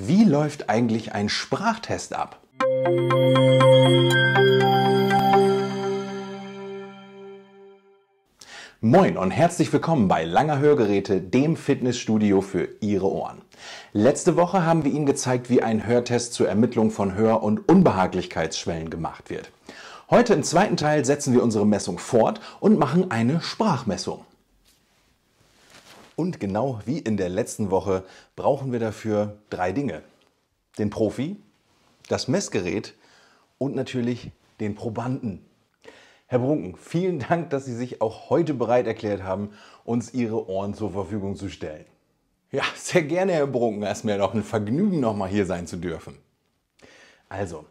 Wie läuft eigentlich ein Sprachtest ab? Moin und herzlich willkommen bei Langer Hörgeräte, dem Fitnessstudio für Ihre Ohren. Letzte Woche haben wir Ihnen gezeigt, wie ein Hörtest zur Ermittlung von Hör- und Unbehaglichkeitsschwellen gemacht wird. Heute im zweiten Teil setzen wir unsere Messung fort und machen eine Sprachmessung. Und genau wie in der letzten Woche brauchen wir dafür drei Dinge. Den Profi, das Messgerät und natürlich den Probanden. Herr Brunken, vielen Dank, dass Sie sich auch heute bereit erklärt haben, uns Ihre Ohren zur Verfügung zu stellen. Ja, sehr gerne, Herr Brunken. Es ist mir doch ein Vergnügen, nochmal hier sein zu dürfen. Also,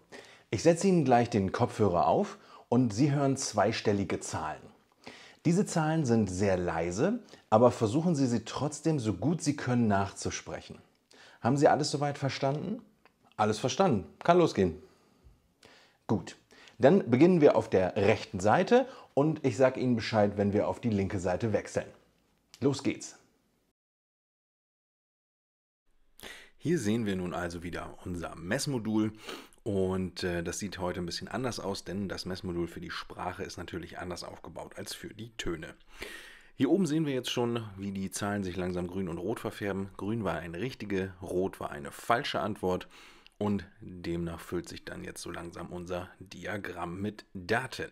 ich setze Ihnen gleich den Kopfhörer auf und Sie hören zweistellige Zahlen. Diese Zahlen sind sehr leise, aber versuchen Sie sie trotzdem so gut Sie können nachzusprechen. Haben Sie alles soweit verstanden? Alles verstanden. Kann losgehen. Gut. Dann beginnen wir auf der rechten Seite und ich sage Ihnen Bescheid, wenn wir auf die linke Seite wechseln. Los geht's. Hier sehen wir nun also wieder unser Messmodul und äh, das sieht heute ein bisschen anders aus, denn das Messmodul für die Sprache ist natürlich anders aufgebaut als für die Töne. Hier oben sehen wir jetzt schon, wie die Zahlen sich langsam grün und rot verfärben. Grün war eine richtige, rot war eine falsche Antwort. Und demnach füllt sich dann jetzt so langsam unser Diagramm mit Daten.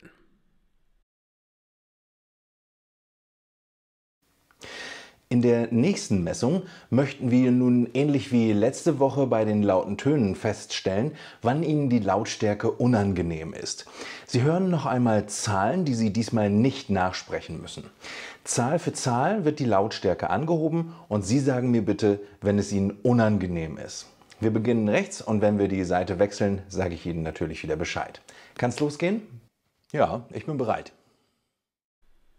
In der nächsten Messung möchten wir nun ähnlich wie letzte Woche bei den lauten Tönen feststellen, wann Ihnen die Lautstärke unangenehm ist. Sie hören noch einmal Zahlen, die Sie diesmal nicht nachsprechen müssen. Zahl für Zahl wird die Lautstärke angehoben und Sie sagen mir bitte, wenn es Ihnen unangenehm ist. Wir beginnen rechts und wenn wir die Seite wechseln, sage ich Ihnen natürlich wieder Bescheid. Kann es losgehen? Ja, ich bin bereit.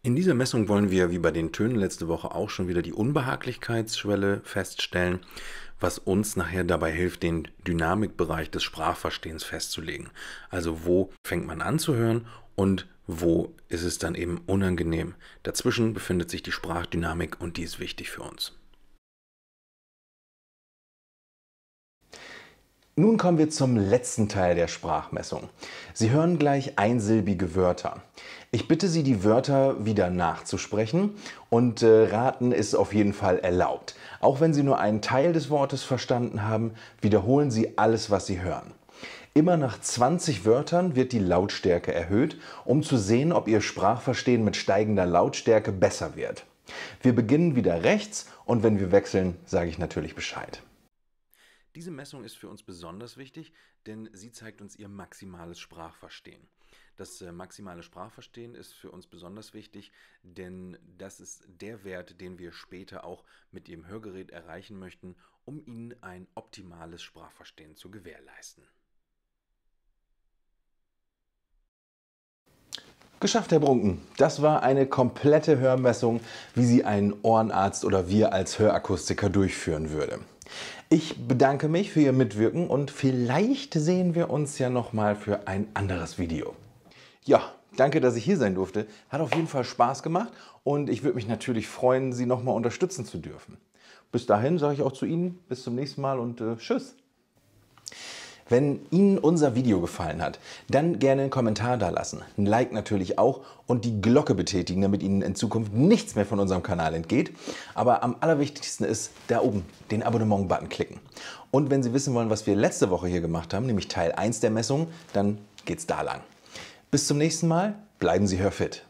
In dieser Messung wollen wir, wie bei den Tönen letzte Woche auch schon wieder, die Unbehaglichkeitsschwelle feststellen, was uns nachher dabei hilft, den Dynamikbereich des Sprachverstehens festzulegen. Also wo fängt man an zu hören und wo ist es dann eben unangenehm. Dazwischen befindet sich die Sprachdynamik und die ist wichtig für uns. Nun kommen wir zum letzten Teil der Sprachmessung. Sie hören gleich einsilbige Wörter. Ich bitte Sie, die Wörter wieder nachzusprechen und äh, raten ist auf jeden Fall erlaubt. Auch wenn Sie nur einen Teil des Wortes verstanden haben, wiederholen Sie alles, was Sie hören. Immer nach 20 Wörtern wird die Lautstärke erhöht, um zu sehen, ob Ihr Sprachverstehen mit steigender Lautstärke besser wird. Wir beginnen wieder rechts und wenn wir wechseln, sage ich natürlich Bescheid. Diese Messung ist für uns besonders wichtig, denn sie zeigt uns ihr maximales Sprachverstehen. Das äh, maximale Sprachverstehen ist für uns besonders wichtig, denn das ist der Wert, den wir später auch mit Ihrem Hörgerät erreichen möchten, um Ihnen ein optimales Sprachverstehen zu gewährleisten. Geschafft, Herr Brunken. Das war eine komplette Hörmessung, wie sie ein Ohrenarzt oder wir als Hörakustiker durchführen würde. Ich bedanke mich für Ihr Mitwirken und vielleicht sehen wir uns ja nochmal für ein anderes Video. Ja, danke, dass ich hier sein durfte. Hat auf jeden Fall Spaß gemacht und ich würde mich natürlich freuen, Sie nochmal unterstützen zu dürfen. Bis dahin sage ich auch zu Ihnen, bis zum nächsten Mal und äh, tschüss. Wenn Ihnen unser Video gefallen hat, dann gerne einen Kommentar da lassen, ein Like natürlich auch und die Glocke betätigen, damit Ihnen in Zukunft nichts mehr von unserem Kanal entgeht. Aber am allerwichtigsten ist, da oben den Abonnement-Button klicken. Und wenn Sie wissen wollen, was wir letzte Woche hier gemacht haben, nämlich Teil 1 der Messung, dann geht's da lang. Bis zum nächsten Mal, bleiben Sie hörfit.